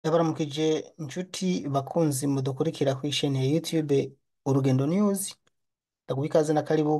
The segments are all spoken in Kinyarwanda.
Ndabaramukije inshuti bakunzi mudukurikira ku isheni ya YouTube Urugendo News ndaguha ikaze na karibu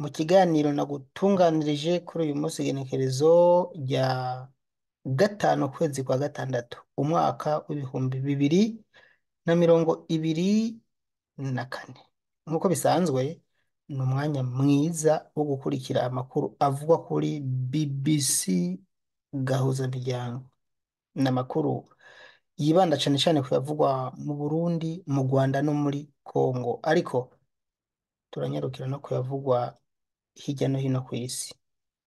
mu kiganiro nagutunganirije kuri uyu munsi igenekerezo rya gatanu kwezi kwa gatandatu umwaka w'ibihumbi bibiri na mirongo ibiri na kane nk'uko bisanzwe ni umwanya mwiza wo gukurikira amakuru avugwa kuri BBC gahuzamiryango ni amakuru yibanda cyane cyane ku bivugwa mu Burundi mu Rwanda no muri Congo ariko turanyarukira no kuyavugwa hirya no hino ku isi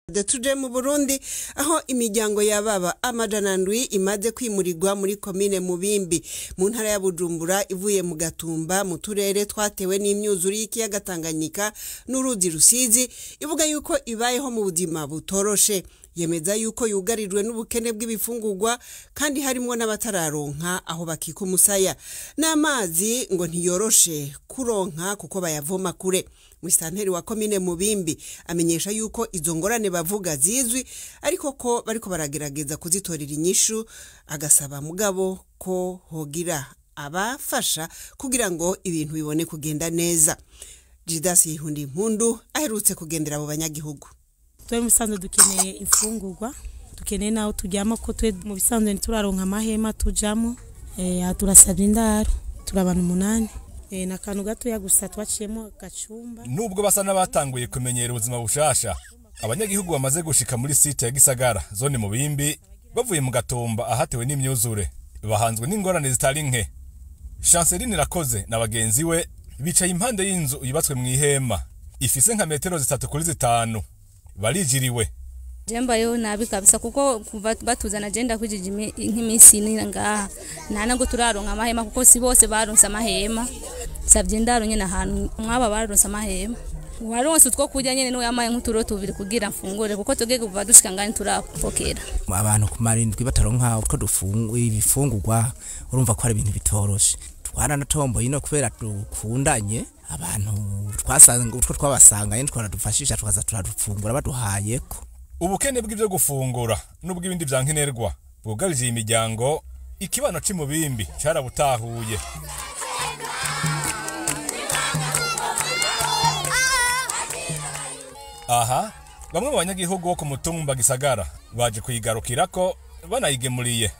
tuje mu burundi aho imiryango y'ababa amajana ndwi imaze kwimurirwa muri komine mubimbi mu ntara ya bujumbura ivuye mu gatumba mu turere twatewe n'imyuzure y'ikiyaga tanganyika n'uruzi rusizi ivuga yuko ibayeho mu buzima butoroshe yemeza yuko yugarijwe n'ubukene bw’ibifungugwa kandi harimo n'abatararonka aho bakika umusaya n'amazi ngo ntiyoroshe kuronka kuko bayavoma kure musitanteri wa komine mubimbi amenyesha yuko izo ngorane bavuga zizwi ariko ko bariko baragerageza kuzitorera inyishu agasaba mugabo ko hogira abafasha kugira ngo ibintu bibone kugenda neza jidasi yihundi impundu aherutse kugendera abo banyagihugu tube mu dukeneye imfungurwa dukeneye n'aho turyama ko tube mu bisanzwe ntituraronka amahema tujyamo eh, turasabye indaro turi abantu umunani eh, ni akantu gatoya gusa twaciyemo gacumba nubwo basa n'abatanguye kumenyera ubuzima bushasha abanyagihugu bamaze gushika muri site ya gisagara zone mu bimbi bavuye mu gatumba ahatewe n'imyuzure bahanzwe n'ingorane zitari nke chanceline irakoze na bagenzi we bicaye impande y'inzu yubatswe mu ihema ifise nka metero zitatu kuri zitanu barijiriwe jembayo nabi kabisa kuko kuva batuzana jenda kwijiji nk'iminsi ngaha nta nabwo turaronka amahema kuko si bose baronse amahema sabye ndaronye n'ahantu mwaba baronse amahema waronse utwo kurya nyine niwe yamaye nk'uturo tubiri kugira mfungure kuko tugiye kuva dushika ngani turapokera abantu ku marindwi bataronka utwo ibifungurwa urumva ko ari ibintu bitoroshye. twana na tombo yino kubera dukundanye abantu twasanga utwo twabasanga nyine dufashisha tukaza turadufungura baduhaye ko ubukene bw'ibyo gufungura n'ubw'ibindi bya nkenerwa bwugarije iyi miryango ikibano cy'umubimbi cyarabutahuye aha bamwe mu banyagihugu bo ku mutumba gisagara baje kuyigarukira ko banayigemuriye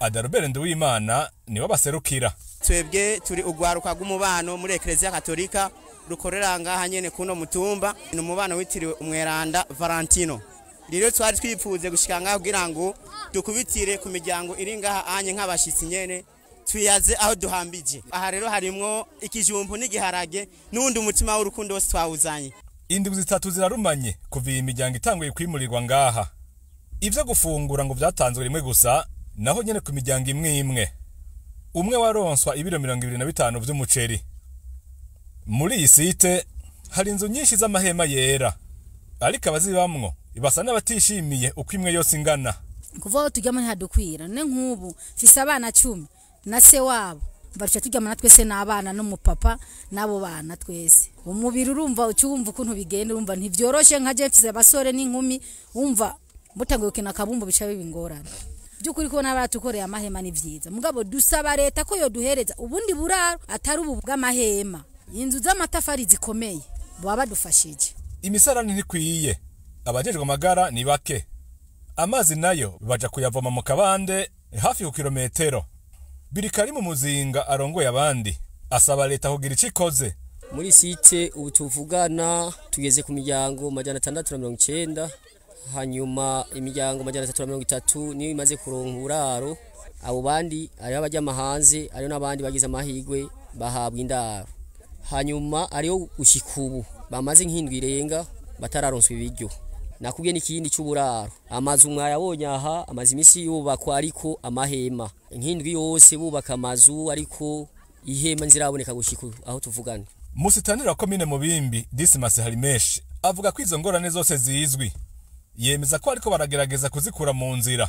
adalbert nduwimana nibo baserukira twebwe turi urwaruka rw'umubano muri ekereziya katolika rukorera ngaha nyine kuno mutumba ni umubano witiriwe umweranda valentino rero twari twifuze gushyira ngaho kugira ngo dukubitire ku miryango iri ngaha anye nk'abashyitsi nyine tuyaze aho duhambije aha rero harimo ikijumbu n'igiharage n'undi mutima w'urukundo wose twawuzanye indimi zitatu zirarumanye kuva iyi miryango itanguye kwimurirwa ngaha ibyo gufungura ngo byatanzwe rimwe gusa naho nyine ku miryango imwe imwe umwe waronswa ibiro mirongo ibiri na bitanu by'umuceri muri iyi site hari inzu nyinshi z'amahema yera ariko abazibamwo basa n'abatishimiye uko imwe yose ingana kuva aho turyama ntihadukwira ne nk'ubu mfise abana cumi na se wabo baruca turyama na twese n'abana n'umupapa n'abo bana twese umubiri urumva ukiwumva ukuntu bigenda urumva ntibyoroshe nka mfise abasore n'inkumi wumva mutanguye gukina akabumbu bica biba ingorane by'ukuri ko n'abatukoreye amahema ni byiza mugabo dusaba leta ko yoduhereza ubundi buraro atari ubu bw'amahema inzu z'amatafari zikomeye baba badufashije imisarani ntikwiye abajejwe amagara ni bake amazi nayo bajya kuyavoma mu kabande hafi ku kilometero birikari mu muzinga arongoye abandi asaba leta kugira icyo ikoze muri site ubu tuvugana tugeze ku miryango majana atandatu na mirongo icyenda hanyuma imiryango magana atatu na mirongo itatu niyo imaze kuronka uburaro abo bandi hariho abajya hanze hariho n'abandi bagize amahirwe bahabwa indaro hanyuma hariho ubu bamaze nk'indwi irenga batararonswa ibiryo nakubwiye n'ikindi cy'uburaro amazu mwayabonye aha amaze iminsi yubakwa ariko amahema nk'indwi yose bubaka amazu ariko ihema nziraboneka gushiku aho tuvugana musitanira komine mu bimbi disimasi harimeshi avuga ko izo ngorane zose zizwi yemeza ko ariko baragerageza kuzikura mu nzira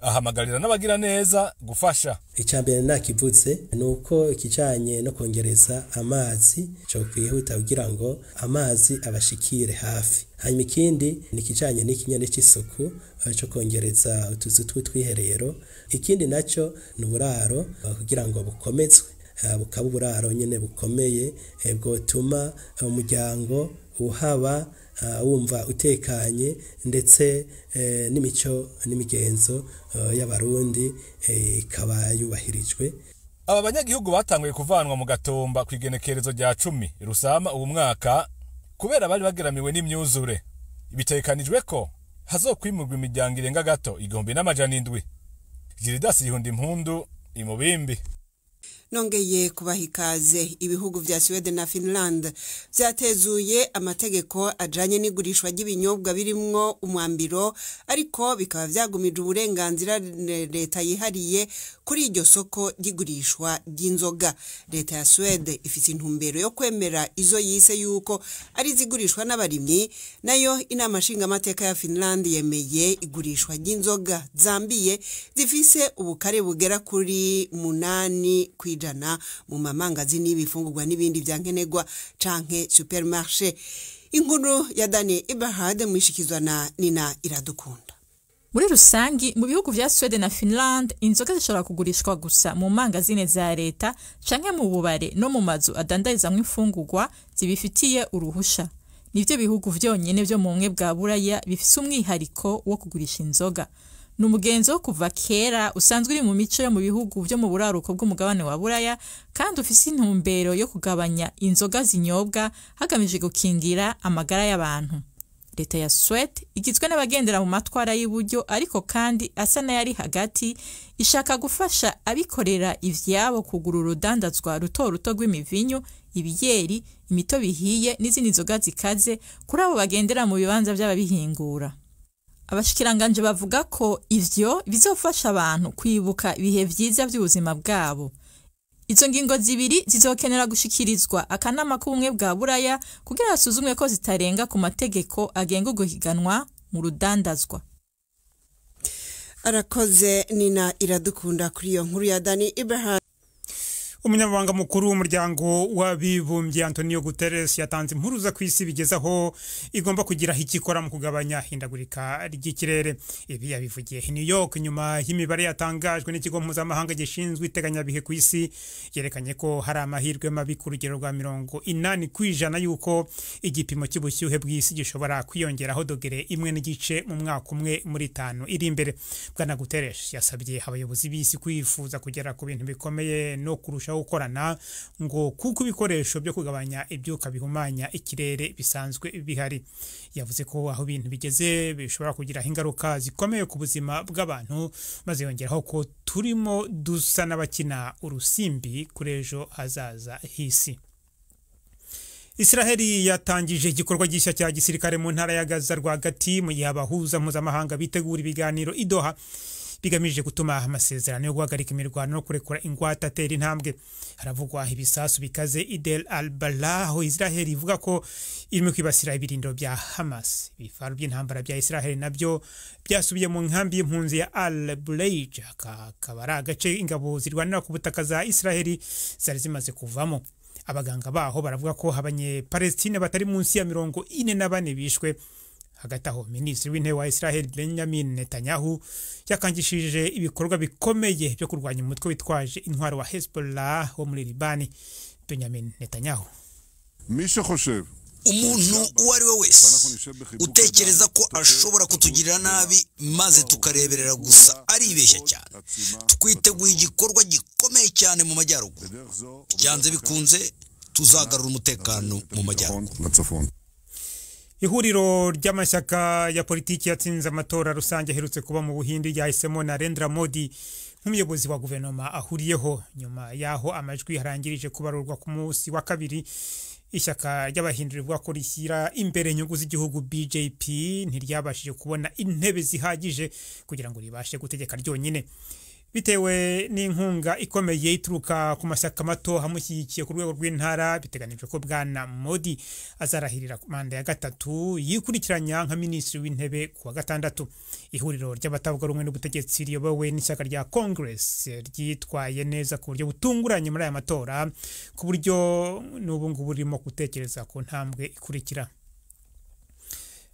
ahamagarira n'abagira neza gufasha icya mbere nakivutse ni uko ikijyanye no kongereza amazi cyo kwihuta kugira ngo amazi abashikire hafi hanyuma ikindi ni ikijyanye n'ikinyane cy'isuku cyo kongereza utuzu tw'utwiherero ikindi nacyo ni uburaro eh, kugira ngo bukomezwe eh, bukaba uburaro nyine bukomeye eh, bwotuma umuryango uhaba Eh, wumva utekanye ndetse eh, n'imico n'imigenzo eh, y'abarundi ikaba yubahirijwe aba banyagihugu batanguye kuvanwa mu gatomba ku igenekerezo rya cumi rusama uwo mwaka kubera bari bageramiwe n'imyuzure bitekanijwe ko hazokwimurwa imiryango irenga gato igihumbi n'amajana indwi giridasi ihunda impundu imubimbi nongeye kubaha ikaze ibihugu bya Suwede na Finland byatezuye amategeko ajanye n'igurishwa ry'ibinyobwa birimo umwambiro ariko bikaba byagumije uburenganzira leta yihariye kuri iryo soko ry'igurishwa ry'inzoga leta ya Swede ifite intumbero yo kwemera izo yise yuko ari zigurishwa n'abarimyi nayo inama nshingamateka ya Finland yemeye igurishwa ry'inzoga zambiye zifise ubukare bugera kuri munani ku kw'ijana mu mamangazini y'ibifungurwa n'ibindi bya nkenerwa canke supermarché inkuru ya Dani ibahade mwishikizwa na Nina Iradukunda muri rusange mu bihugu vya Swede na Finland inzoga zishobora kugurishwa gusa mu mangazine za leta canke mu bubare no mu mazu adandarizamwo imfungurwa zibifitiye uruhusha nivyo bihugu vyonyene vyo mu bumwe bwa buraya bifise umwihariko wo kugurisha inzoga ni umugenzi wo kuva kera usanzwe uri mu mico yo mu bihugu byo mu buraruko bw'umugabane wa buraya kandi ufise intumbero yo kugabanya inzoga zinyobwa hagamijwe gukingira amagara y'abantu leta ya suwede igizwe n'abagendera mu matwara y'iburyo ariko kandi asa n'ayari hagati ishaka gufasha abikorera ibyabo kugura urudandazwa ruto ruto rw'imivinyu ibiyeri imitobe ihiye n'izindi nzoga zikaze kuri abo bagendera mu bibanza by'ababihingura abashikiranganji bavuga ko ivyo bizofasha abantu kwibuka ibihe vyiza vy'ubuzima bwabo izo ngingo zibiri zizokenera gushikirizwa akanama k'ubumwe bwa buraya kugira hasuzumwe ko zitarenga ku mategeko agenga uguhiganwa mu rudandazwa arakoze nina iradukunda kuri iyo nkuru ya dani ibrahim umunyamabanga mukuru w'umuryango w'abibumbye antonio guterres yatanze impuruza ku isi bigeze aho igomba kugiraho ikikora mu kugabanya ihindagurika ry'ikirere ibi yabivugiye i new york nyuma y'imibare yatangajwe n'ikigo mpuzamahanga gishinzwe iteganyabihe ku isi yerekanye ko hari amahirwe mabi ku rugero rwa mirongo inani ku ijana y'uko igipimo cy'ubushyuhe bw'isi gishobora kwiyongeraho dogere imwe n'igice mu mwaka umwe muri itanu iri imbere bwana guterres yasabye abayobozi b'isi kwifuza kugera ku bintu bikomeye no kurusha barushaho gukorana ngo kuko ibikoresho byo kugabanya ibyuka bihumanya ikirere bisanzwe bihari yavuze ko aho ibintu bigeze bishobora kugiraho ingaruka zikomeye ku buzima bw'abantu maze yongeraho ko turimo dusa n'abakina urusimbi kuri ejo hazaza h'isi Israheli yatangije igikorwa gishya cya gisirikare mu ntara ya Gaza rwagati mu gihe abahuza mpuzamahanga bitegura ibiganiro idoha bigamije gutuma amasezerano yo guhagarika imirwano no kurekura ingwate atera intambwe haravugwa ibisasu bikaze Idel al-Bala aho Israel ivuga ko irimo kwibasira ibirindiro bya Hamas ibifaru by'intambara bya Israel nabyo byasubiye mu nkambi y'impunzi ya al akaba ari agace ingabo zirwanira ku butaka za Israel zari zimaze kuvamo abaganga baho baravuga ko abanyepalestine batari munsi ya mirongo ine na bane bishwe hagati aho minisitiri w'intebe wa israel benjamin netanyahu yakangishije ibikorwa bikomeye byo kurwanya umutwe witwaje intwaro wa hezbollah wo muri libani benjamin netanyahu umuntu uwo ari we wese utekereza ko ashobora kutugirira nabi maze tukareberera gusa aribeshya cyane twiteguye igikorwa gikomeye cyane mu majyaruguru byanze bikunze tuzagarura umutekano mu majyaruguru ihuriro ry'amashyaka ya politiki yatsinze amatora rusange aherutse kuba mu buhinde ryahisemo narendra modi nk'umuyobozi wa guverinoma ahuriyeho nyuma y'aho amajwi harangirije kubarurwa ku munsi wa kabiri ishyaka ry'abahindura rivuga ko rishyira imbere inyungu z'igihugu bjp ntiryabashije kubona intebe zihagije kugira ngo ribashe gutegeka ryonyine bitewe n'inkunga ikomeye ituruka ku mashyaka mato hamushyigikiye ku rwego rw'intara biteganyijwe ko bwana modi azarahirira manda ya gatatu yikurikiranya nka minisitiri w'intebe ku wa gatandatu ihuriro ry'abatavuga rumwe n'ubutegetsi riyobowe n'ishyaka rya congress ryitwaye neza ku buryo butunguranye muri aya matora ku buryo n'ubu ngubu ririmo gutekereza ku ntambwe ikurikira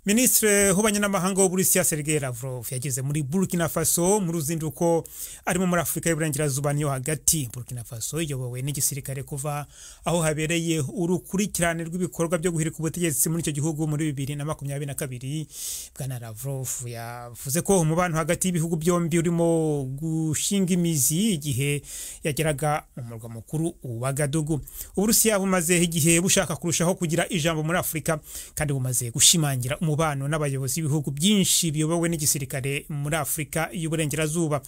minisitiri w'ububanyi n'amahanga w'uburusiya Serge lavrov yageze muri burkina faso mu ruzinduko arimo muri afurika y'uburengerazuba niyo hagati burkina faso iyobowe n'igisirikare kuva aho habereye urukurikirane rw'ibikorwa byo guhirika ubutegetsi muri icyo gihugu muri bibiri na makumyabiri na kabiri bwana lavrov yavuze ko umubano hagati y'ibihugu byombi urimo gushinga imizi igihe yageraga mu murwa mukuru uwagadugu uburusiya bumaze igihe bushaka kurushaho kugira ijambo muri afurika kandi bumaze gushimangira umubano n'abayobozi b'ibihugu byinshi biyobowe n'igisirikare muri Afurika y'Uburengerazuba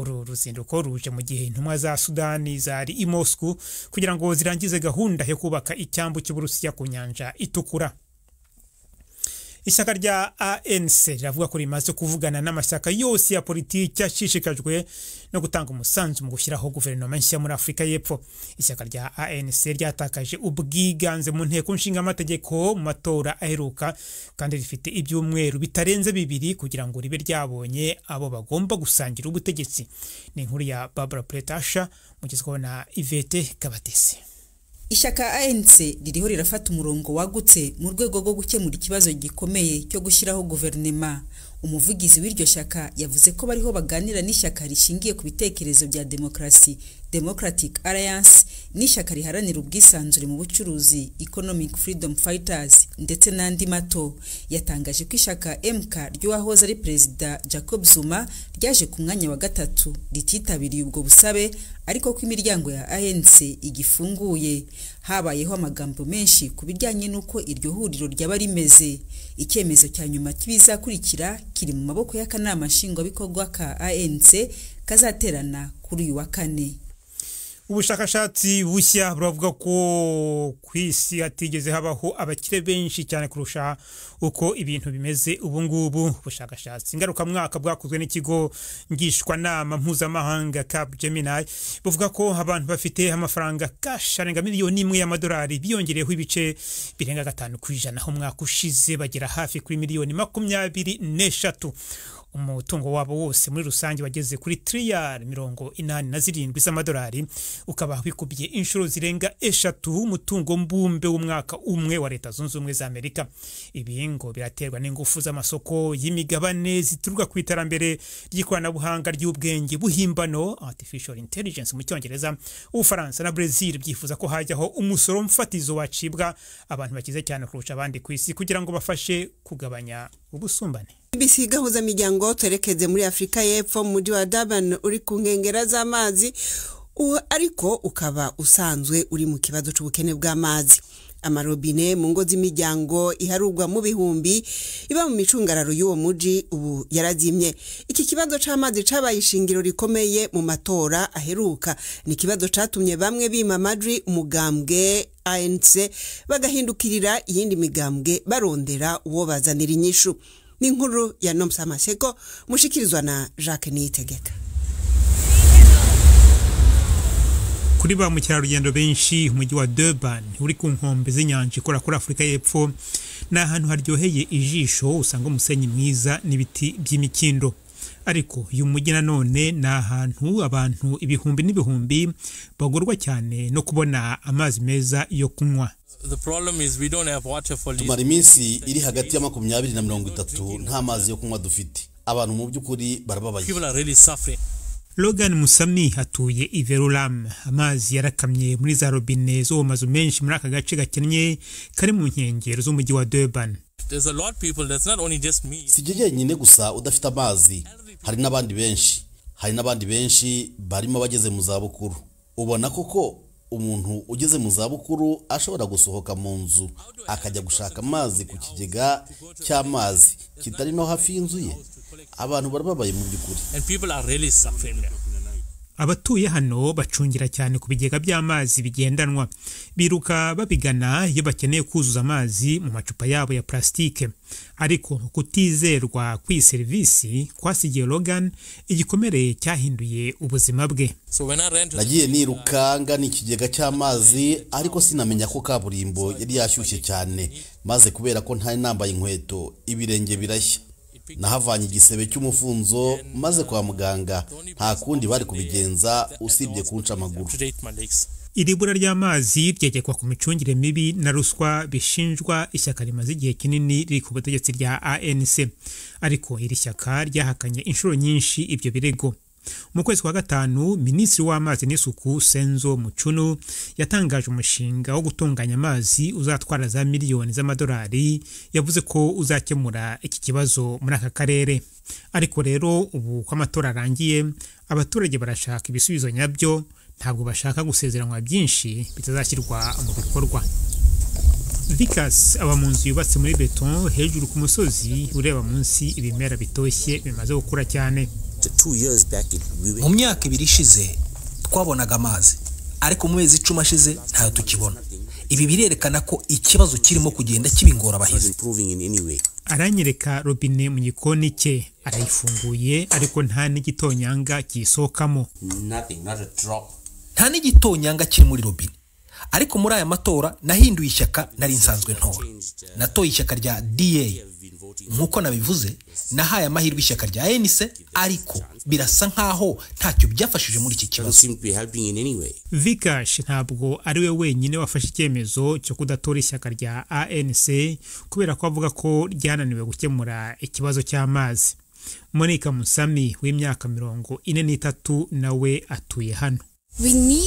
uru ruzinduko ruje mu gihe intumwa za Sudani zari i Moscow kugira ngo zirangize gahunda yo kubaka icyambu cy'Uburusiya ku nyanja itukura ishyaka rya anc riravuga ko rimaze kuvugana n'amashyaka yose ya politiki ashishikajwe no gutanga umusanzu mu gushyiraho guverinoma nshya muri afurika y'epfo ishyaka rya anc ryatakaje ubwiganze mu nteko nshingamategeko mu matora aheruka kandi rifite ibyumweru bitarenze bibiri kugira ngo ribe ryabonye abo bagomba gusangira ubutegetsi ni inkuru ya babura puretasha mugezweho na ivete kabatesi ishyaka anc ririho rirafata umurongo wagutse mu rwego rwo gukemura ikibazo gikomeye cyo gushyiraho guverinema umuvugizi w'iryo shyaka yavuze ko bariho baganira n'ishyaka rishingiye ku bitekerezo bya demokarasi democratic alliance n'ishyaka riharanira ubwisanzure mu bucuruzi economic freedom fighters ndetse n'andi mato yatangaje ko ishyaka mk ry'uwahoze ari perezida jacob zuma ryaje ku mwanya wa gatatu rititabiriye ubwo busabe ariko ko imiryango ya anc igifunguye habayeho amagambo menshi ku bijyanye n'uko iryo huriro ryaba rimeze icyemezo cya nyuma cy'ibizakurikira kiri mu maboko y'akanama nshingwabikorwa ka anc kazaterana kuri uyu wa kane ubushakashatsi bushya buravuga ko ku isi hatigeze habaho abakire benshi cyane kurusha uko ibintu bimeze ubu ngubu ubushakashatsi ngarukamwaka bwakozwe n'ikigo ngishwanama mpuzamahanga Capgemini buvuga ko abantu bafite amafaranga kasharenga miliyoni imwe y'amadolari biyongereho ibice birenga gatanu ku ijana aho umwaka ushize bagera hafi kuri miliyoni makumyabiri n'eshatu umutungo wabo wose muri rusange wageze kuri tiriyari mirongo inani na zirindwi z'amadolari ukaba wikubye inshuro zirenga eshatu w'umutungo mbumbe w'umwaka umwe wa leta zunze ubumwe za amerika ibi ngo biraterwa n'ingufu z'amasoko y'imigabane zituruka ku iterambere ry'ikoranabuhanga ry'ubwenge buhimbano artificial intelligence mu cyongereza ubufaransa na brezil byifuza ko hajyaho umusoro mfatizo wacibwa abantu bakize cyane kurusha abandi ku isi kugira ngo bafashe kugabanya ubusumbane bbc gahuzamiryango twerekeze muri afurika y'epfo mu mujyi wa durban uri ku nkengero z'amazi ariko ukaba usanzwe uri mu kibazo cy'ubukene bw'amazi amarobine mu ngo z'imiryango iharugwa mu bihumbi iba mu micungararo y'uwo muji ubu yarazimye iki kibazo cy’amazi cabaye ishingiro rikomeye mu matora aheruka ni ikibazo catumye bamwe bima amajwi umugambwe anc bagahindukirira iyindi migambwe barondera uwo bazanira inyishu n'inkuru ya nomusa maseko mushikirizwa na jacques niyitegeka kuri ba mukerarugendo benshi umujyi wa Durban uri ku nkombe z'inyanja ikora kuri afurika y'epfo ni ahantu haryoheye ijisho usanga umusenyi mwiza n'ibiti by'imikindo ariko uyu mujyi nanone ni ahantu abantu ibihumbi n'ibihumbi bagorwa cyane no kubona amazi meza yo kunywa tumara iminsi iri hagati ya makumyabiri na mirongo itatu nta mazi yo kunywa dufite abantu mu by'ukuri barababaye Logan Musamni atuye Iverulam amazi yarakamye muri za robine zo mazu menshi muri aka gace gakenye kari mu nkengero z'umujyi wa Durban Sijeje jyenyine gusa udafite amazi hari n'abandi benshi hari n'abandi benshi barimo bageze mu zabukuru ubona koko umuntu ugeze mu zabukuru ashobora gusohoka mu nzu akajya gushaka amazi ku kigega cy'amazi kitari no hafi y'inzu ye abantu barababaye mu by'ukuri abatuye hano bacungira cyane ku bigega by'amazi bigendanwa biruka babigana iyo bakeneye kuzuza amazi mu macupa yabo ya plastique ariko kutizerwa kw'iyi serivisi kwasigiye Logan igikomere cyahinduye ubuzima bwe nagiye nirukanka ni ikigega cy'amazi ariko sinamenya ko kaburimbo yari yashyushye cyane maze kubera ko ntari nambaye inkweto ibirenge birashya nahavanye igisebe cy'umufunzo maze kwa muganga nta kundi bari kubigenza usibye kunca amaguru Iribura ry'amazi ryegekwa ku micungire mibi na ruswa bishinjwa ishyaka rimaze igihe kinini riri ku butegetsi rya anc ariko iri shyaka ryahakanye inshuro nyinshi ibyo birego mu kwezi kwa gatanu minisitiri w'amazi n'isuku senzo mucunu yatangaje umushinga wo gutunganya amazi uzatwara za miliyoni z'amadolari yavuze ko uzakemura iki kibazo muri aka karere ariko rero ubu ko amatora arangiye abaturage barashaka ibisubizo nyabyo ntabwo bashaka gusezeranwa byinshi bitazashyirwa mu bikorwa vikas aba mu nzu yubatse muri beton hejuru ku musozi ureba munsi ibimera bitoshye bimaze gukura cyane mu myaka ibiri ishize twabonaga amazi ariko mu mezi icumi ashize ntayo tukibona ibi birerekana ko ikibazo kirimo kugenda kibingora abahizi aranyereka robine mu gikoni cye arayifunguye ariko nta n'igitonyanga kiyisohokamo nta n'igitonyanga kiri muri robine ariko muri aya matora nahinduye ishyaka nari nsanzwe ntora natoye ishyaka rya da nk'uko nabivuze nahaye amahirwe ishyaka rya enise ariko birasa nkaho ntacyo byafashije muri iki kibazo vikash ntabwo ari we wenyine wafashe icyemezo cyo kudatora ishyaka rya anc kubera ko avuga ko ryananiwe gukemura ikibazo cy'amazi monika musami w'imyaka mirongo ine n'itatu nawe atuye hano we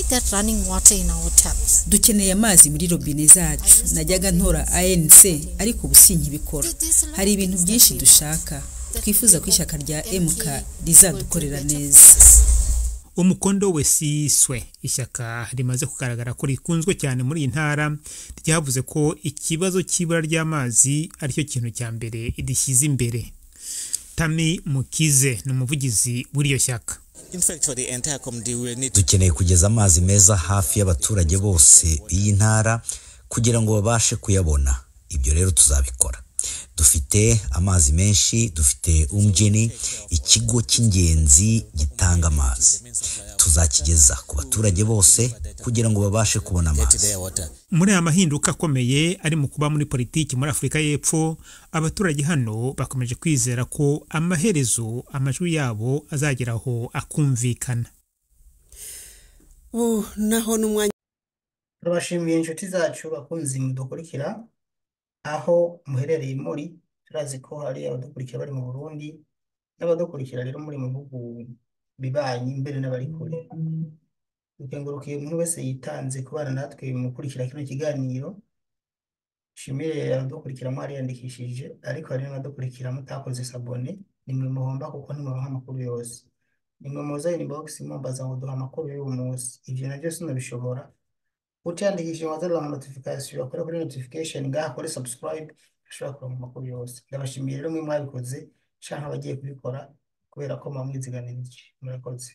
dukeneye amazi muri robine zacu najyaga ntora anc ariko ubu sinkibikora hari ibintu byinshi dushaka twifuza ko ishyaka rya mk rizadukorera neza umukondo we siswe ishyaka rimaze kugaragara ko rikunzwe cyane muri iyi ntara ryavuze ko ikibazo cy'ibura ry'amazi aricyo kintu cya mbere rishyize imbere tami mukize ni umuvugizi w'iryo shyaka dukeneye kugeza amazi meza hafi y'abaturage bose b'iyi ntara kugira ngo babashe kuyabona ibyo rero tuzabikora dufite amazi menshi dufite umugeni ikigo cy'ingenzi gitanga amazi tuzakigeza ku baturage bose kugira ngo babashe kubona amazi muri aya mahinduka akomeye ari mu kuba muri politiki muri afurika y'epfo abaturage hano bakomeje kwizera ko amaherezo amajwi yabo azagera aho akumvikana ubu naho n'umwanya turabashimiye inshuti zacu bakunze mudukurikira aho muherereye muri turazi ko hari abadukurikira bari mu burundi n'abadukurikira rero muri mu bihugu bibanye imbere n'abari kure dukengurukiye umuntu wese yitanze kubana natwe mukurikira kino kiganiro shimire abadukurikira mwariyandikishije ariko hari n'abadukurikira mutakoze sabone nimwe muhomba kuko ntimuronka amakuru yose nimwe muza inbox mumbaza ngo duha amakuru y'uyu munsi ibyo nabyo sinabishobora utiandikishije watanga notification wakora kuri notification ngaha kuri subscribe ushobora kureba amakuru yose ndabashimiye rero mwe mwabikoze cyangwa abagiye kubikora kubera ko mwamwizigamira murakoze